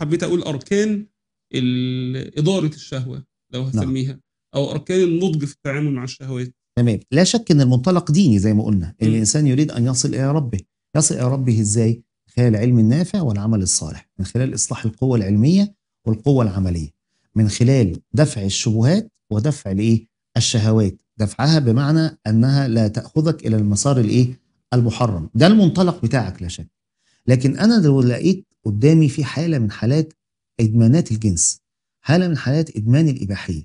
حبيت اقول اركان اداره الشهوه لو نعم. هسميها او اركان النضج في التعامل مع الشهوات تمام لا شك ان المنطلق ديني زي ما قلنا ان الانسان يريد ان يصل الى ربه يصل الى ربه ازاي خلال العلم النافع والعمل الصالح من خلال اصلاح القوه العلميه والقوه العمليه من خلال دفع الشبهات ودفع الايه الشهوات دفعها بمعنى انها لا تاخذك الى المسار الايه المحرم ده المنطلق بتاعك لا شك لكن انا لو لقيت قدامي في حالة من حالات إدمانات الجنس حالة من حالات إدمان الإباحية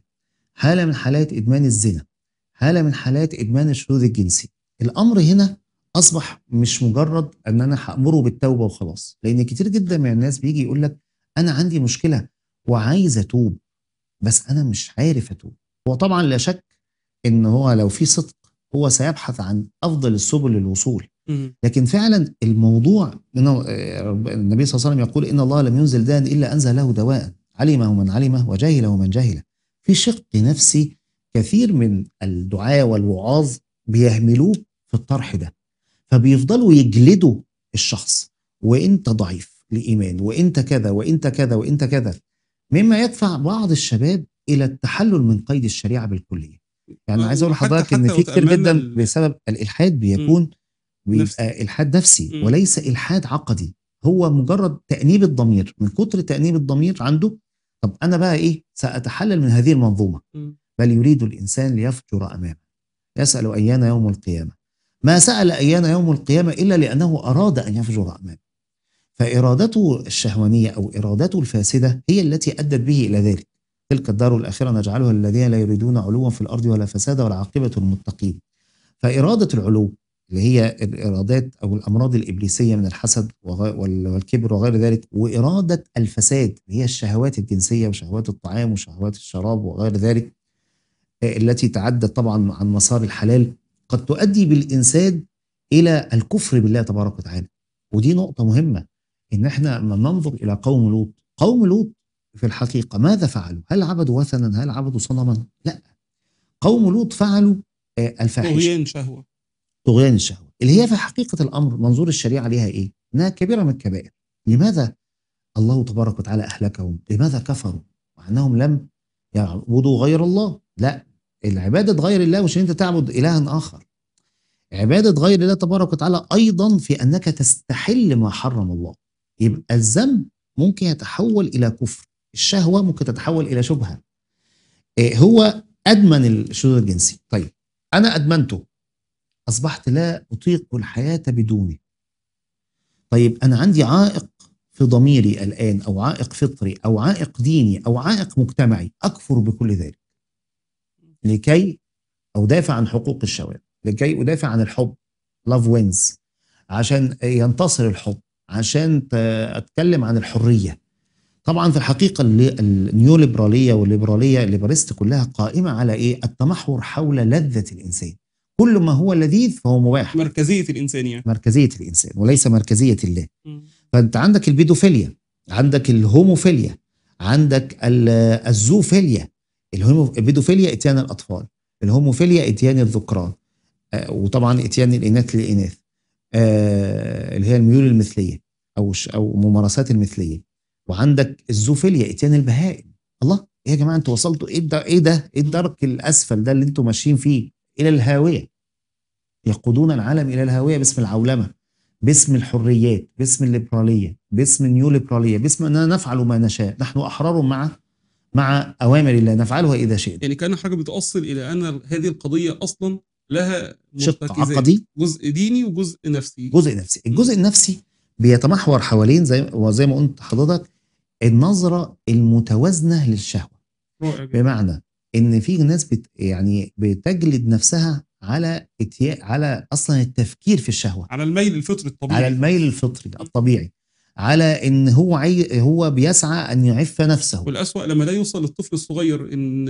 حالة من حالات إدمان الزنا حالة من حالات إدمان الشذوذ الجنسي الأمر هنا أصبح مش مجرد أن أنا هأمره بالتوبة وخلاص لأن كتير جدا من الناس بيجي يقول لك أنا عندي مشكلة وعايز أتوب بس أنا مش عارف أتوب هو طبعا لا شك إن هو لو في صدق هو سيبحث عن أفضل السبل للوصول لكن فعلا الموضوع آه، النبي صلى الله عليه وسلم يقول ان الله لم ينزل داء الا انزل له دواء علمه من علمه وجاهله من جاهله في شق نفسي كثير من الدعاة والوعاظ بيهملوه في الطرح ده فبيفضلوا يجلدوا الشخص وانت ضعيف لايمان وانت كذا وانت كذا وانت كذا مما يدفع بعض الشباب الى التحلل من قيد الشريعه بالكليه يعني عايز اقول لحضرتك ان في كتير جدا بسبب الالحاد بيكون م. ويبقى الحاد نفسي وليس الحاد عقدي هو مجرد تانيب الضمير من كتر تانيب الضمير عنده طب انا بقى ايه ساتحلل من هذه المنظومه بل يريد الانسان ليفجر امامه يسال ايان يوم القيامه ما سال ايان يوم القيامه الا لانه اراد ان يفجر امامه فارادته الشهوانيه او ارادته الفاسده هي التي ادت به الى ذلك تلك الدار الاخره نجعلها للذين لا يريدون علوا في الارض ولا فسادا والعاقبه المتقين فاراده العلو اللي هي الإرادات أو الأمراض الإبليسية من الحسد والكبر وغير ذلك وإرادة الفساد اللي هي الشهوات الجنسية وشهوات الطعام وشهوات الشراب وغير ذلك آه، التي تعدت طبعا عن مسار الحلال قد تؤدي بالإنسان إلى الكفر بالله تبارك وتعالى ودي نقطة مهمة إن إحنا لما ننظر إلى قوم لوط قوم لوط في الحقيقة ماذا فعلوا هل عبدوا وثنا هل عبدوا صنما لا قوم لوط فعلوا آه، الفاحشة طغيان شهوة طغيان الشهوة اللي هي في حقيقة الأمر منظور الشريعة ليها إيه؟ إنها كبيرة من الكبائر لماذا الله تبارك وتعالى أهلكهم؟ لماذا كفروا؟ مع أنهم لم يعبدوا غير الله لا العبادة غير الله مش أنت تعبد إلها آخر عبادة غير الله تبارك وتعالى أيضا في أنك تستحل ما حرم الله يبقى الذنب ممكن يتحول إلى كفر الشهوة ممكن تتحول إلى شبهة إيه، هو أدمن الشذوذ الجنسي طيب أنا أدمنته أصبحت لا أطيق الحياة بدونه طيب أنا عندي عائق في ضميري الآن أو عائق فطري أو عائق ديني أو عائق مجتمعي أكفر بكل ذلك لكي أدافع عن حقوق الشباب لكي أدافع عن الحب love wins عشان ينتصر الحب عشان أتكلم عن الحرية طبعا في الحقيقة النيوليبرالية والليبرالية الليبراليست كلها قائمة على إيه؟ التمحور حول لذة الإنسان كل ما هو لذيذ فهو مباح مركزيه الانسان يعني مركزيه الانسان وليس مركزيه الله م. فانت عندك البيدوفيليا عندك الهوموفيليا عندك الزوفيليا البيدوفيليا اتيان الاطفال الهوموفيليا اتيان الذكران آه، وطبعا اتيان الاناث للاناث آه، اللي هي الميول المثليه او او ممارسات المثليه وعندك الزوفيليا اتيان البهائم الله يا جماعه انتوا وصلتوا ايه ده ايه ده ايه الدرك الاسفل ده اللي انتوا ماشيين فيه إلى الهاوية يقودون العالم إلى الهاوية باسم العولمة باسم الحريات باسم الليبرالية باسم النيو ليبراليه باسم أننا نفعل ما نشاء نحن أحرار مع مع أوامر الله نفعلها إذا شئنا يعني كأن حاجة بتؤصل إلى أن هذه القضية أصلا لها شق عقدي جزء ديني وجزء نفسي جزء نفسي الجزء النفسي بيتمحور حوالين زي وزي ما قلت حضرتك النظرة المتوازنة للشهوة رائع بمعنى ان في ناس بت يعني بتجلد نفسها على اتياء على اصلا التفكير في الشهوه على الميل الفطري الطبيعي على الميل الفطري الطبيعي على ان هو عي... هو بيسعى ان يعف نفسه والاسوأ لما ده يوصل للطفل الصغير ان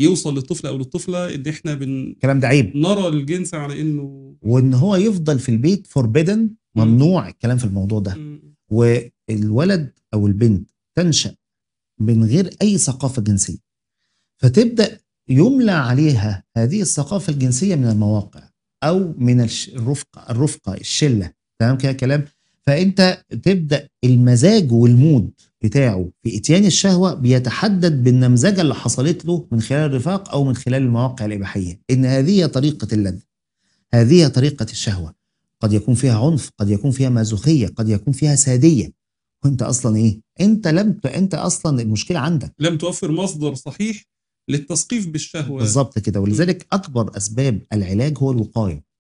يوصل للطفل او للطفله ان احنا بن الكلام ده عيب نرى الجنس على انه وان هو يفضل في البيت فوربيدن ممنوع الكلام في الموضوع ده والولد او البنت تنشا من غير اي ثقافه جنسيه فتبدأ يملى عليها هذه الثقافة الجنسية من المواقع أو من الرفقة الرفقة الشلة تمام كده كلام فأنت تبدأ المزاج والمود بتاعه في إتيان الشهوة بيتحدد بالنمذجة اللي حصلت له من خلال الرفاق أو من خلال المواقع الإباحية إن هذه طريقة اللذة هذه طريقة الشهوة قد يكون فيها عنف قد يكون فيها مازوخية قد يكون فيها سادية وانت اصلا ايه انت لم ت... انت اصلا المشكله عندك لم توفر مصدر صحيح للتثقيف بالشهوه بالظبط كده ولذلك اكبر اسباب العلاج هو الوقايه